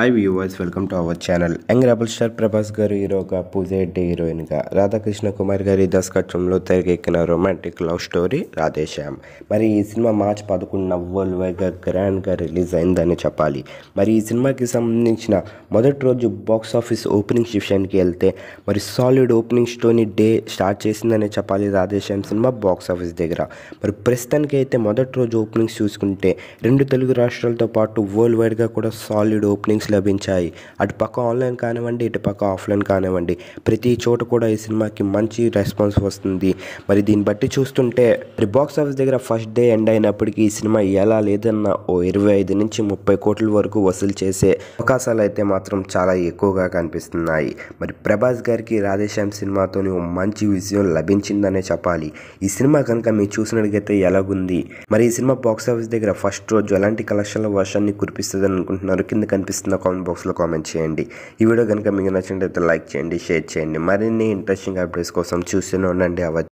high viewers welcome to our channel young rebel star Prabhas గారు హీరోగా పూజెడ్డి హీరోయిన్గా రాధాకృష్ణ కుమార్ గారి దశకత్వంలో తెరకెక్కిన రొమాంటిక్ లవ్ స్టోరీ రాధేశ్యామ్ మరి ఈ సినిమా మార్చ్ పదకొండున వరల్డ్ వైడ్గా గ్రాండ్గా రిలీజ్ అయిందని చెప్పాలి మరి ఈ సినిమాకి సంబంధించిన మొదటి రోజు బాక్స్ ఆఫీస్ ఓపెనింగ్ విషయానికి వెళ్తే మరి సాలిడ్ స్టోని డే స్టార్ట్ చేసిందనే చెప్పాలి రాధేశ్యామ్ సినిమా బాక్స్ ఆఫీస్ దగ్గర మరి ప్రస్తుతానికి అయితే మొదటి రోజు ఓపెనింగ్స్ చూసుకుంటే రెండు తెలుగు రాష్ట్రాలతో పాటు వరల్డ్ వైడ్గా కూడా సాలిడ్ ఓపెనింగ్స్ లభించాయి అటుపక్క ఆన్లైన్ కానివ్వండి ఇటుపక్క ఆఫ్లైన్ కానివ్వండి ప్రతి చోట కూడా ఈ సినిమాకి మంచి రెస్పాన్స్ వస్తుంది మరి దీన్ని బట్టి చూస్తుంటే బాక్స్ ఆఫీస్ దగ్గర ఫస్ట్ డే ఎండ్ అయినప్పటికీ ఈ సినిమా ఎలా లేదన్న ఓ ఇరవై ఐదు నుంచి ముప్పై కోట్ల వరకు వసూలు చేసే అవకాశాలు అయితే మాత్రం చాలా ఎక్కువగా కనిపిస్తున్నాయి మరి ప్రభాస్ గారికి రాధేశ్యామ్ సినిమాతోని ఓ మంచి విజయం లభించిందనే చెప్పాలి ఈ సినిమా కనుక మీరు చూసినట్లయితే ఎలాగుంది మరి ఈ సినిమా బాక్స్ ఆఫీస్ దగ్గర ఫస్ట్ రోజు ఎలాంటి కలెక్షన్ల వర్షాన్ని కురిపిస్తుందని అనుకుంటున్నారు కింద కనిపిస్తున్న లో కామెంట్ బాక్స్లో కామెంట్ చేయండి ఈ వీడియో కనుక మీకు నచ్చినట్లయితే లైక్ చేయండి షేర్ చేయండి మరిన్ని ఇంట్రెస్టింగ్ అప్డేట్స్ కోసం చూస్తూనే ఉండండి అవ